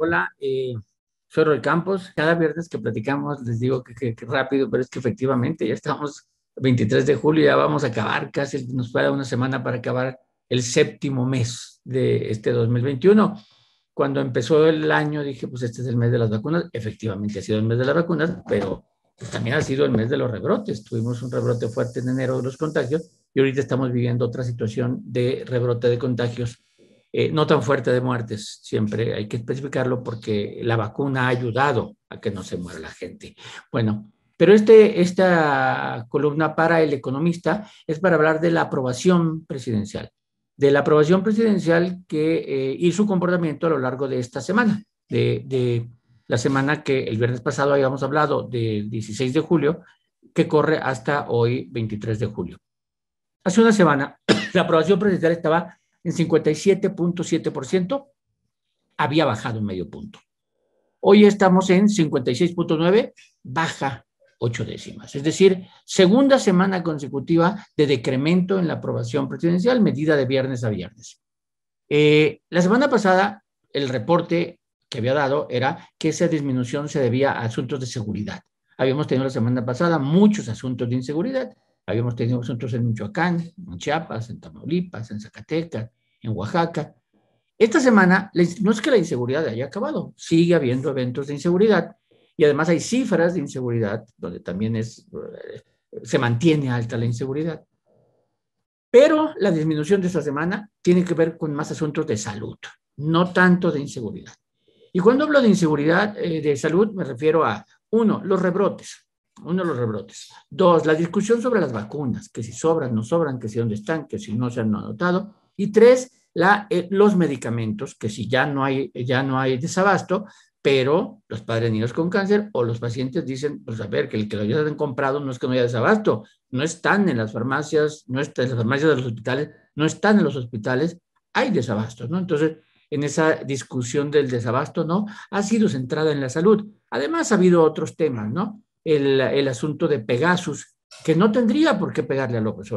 Hola, eh, soy Roy Campos. Cada viernes que platicamos les digo que, rápido, pero es que efectivamente ya estamos 23 de julio, ya vamos a acabar, casi nos queda una semana para acabar el séptimo mes de este 2021. Cuando empezó el año dije, pues este es el mes de las vacunas. Efectivamente ha sido el mes de las vacunas, pero pues, también ha sido el mes de los rebrotes. Tuvimos un rebrote fuerte en enero de los contagios y ahorita estamos viviendo otra situación de rebrote de contagios eh, no tan fuerte de muertes, siempre hay que especificarlo porque la vacuna ha ayudado a que no se muera la gente. Bueno, pero este, esta columna para el economista es para hablar de la aprobación presidencial, de la aprobación presidencial que, y eh, su comportamiento a lo largo de esta semana, de, de la semana que el viernes pasado habíamos hablado del 16 de julio, que corre hasta hoy 23 de julio. Hace una semana la aprobación presidencial estaba en 57.7%, había bajado un medio punto. Hoy estamos en 56.9, baja ocho décimas. Es decir, segunda semana consecutiva de decremento en la aprobación presidencial, medida de viernes a viernes. Eh, la semana pasada, el reporte que había dado era que esa disminución se debía a asuntos de seguridad. Habíamos tenido la semana pasada muchos asuntos de inseguridad. Habíamos tenido asuntos en Michoacán, en Chiapas, en Tamaulipas, en Zacatecas, en Oaxaca. Esta semana, no es que la inseguridad haya acabado, sigue habiendo eventos de inseguridad y además hay cifras de inseguridad donde también es, eh, se mantiene alta la inseguridad. Pero la disminución de esta semana tiene que ver con más asuntos de salud, no tanto de inseguridad. Y cuando hablo de inseguridad eh, de salud, me refiero a, uno, los rebrotes. Uno, los rebrotes. Dos, la discusión sobre las vacunas, que si sobran, no sobran, que si dónde están, que si no se han anotado. Y tres, la, eh, los medicamentos, que si ya no, hay, ya no hay desabasto, pero los padres niños con cáncer o los pacientes dicen, pues a ver, que el que lo han comprado no es que no haya desabasto, no están en las farmacias, no están en las farmacias de los hospitales, no están en los hospitales, hay desabasto, ¿no? Entonces, en esa discusión del desabasto, ¿no? Ha sido centrada en la salud. Además, ha habido otros temas, ¿no? El, asunto de Pegasus, que no tendría por qué pegarle a López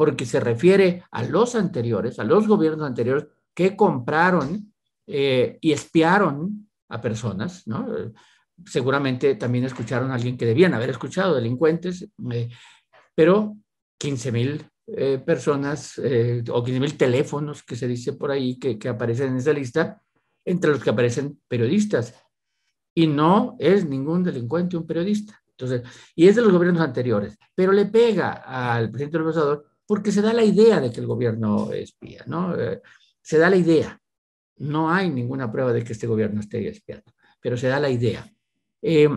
porque se refiere a los anteriores, a los gobiernos anteriores que compraron eh, y espiaron a personas, ¿no? Seguramente también escucharon a alguien que debían haber escuchado, delincuentes, eh, pero 15 mil eh, personas o 15 mil teléfonos que se dice por ahí que, que aparecen en esa lista, entre los que aparecen periodistas. Y no es ningún delincuente un periodista. Entonces, y es de los gobiernos anteriores, pero le pega al presidente del Obrador porque se da la idea de que el gobierno espía, ¿no? Eh, se da la idea. No hay ninguna prueba de que este gobierno esté espiando, pero se da la idea. Eh,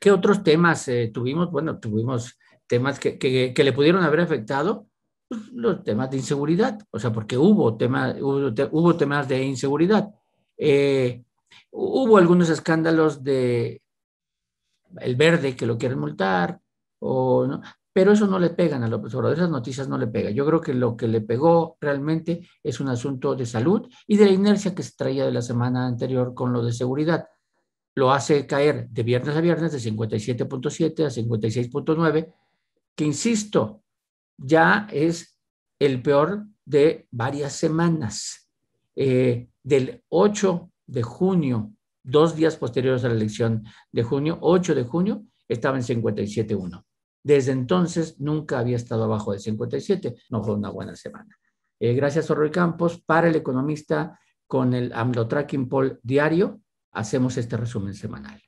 ¿Qué otros temas eh, tuvimos? Bueno, tuvimos temas que, que, le pudieron haber afectado, pues, los temas de inseguridad, o sea, porque hubo, temas hubo, hubo, temas de inseguridad. hubo algunos escándalos de el verde que lo quieren multar, no, pero eso no le pegan a López Obrador, esas noticias no le pegan. Yo creo que lo que le pegó realmente es un asunto de salud y de la inercia que se traía de la semana anterior con lo de seguridad. Lo hace caer de viernes a viernes de 57.7 a 56.9, que insisto, ya es el peor de varias semanas. Eh, del 8 de junio, dos días posteriores a la elección de junio, 8 de junio, estaba en 57.1. Desde entonces nunca había estado abajo de 57. No fue una buena semana. Eh, gracias, Oroy Campos. Para el economista, con el AMLO Tracking Poll diario, hacemos este resumen semanal.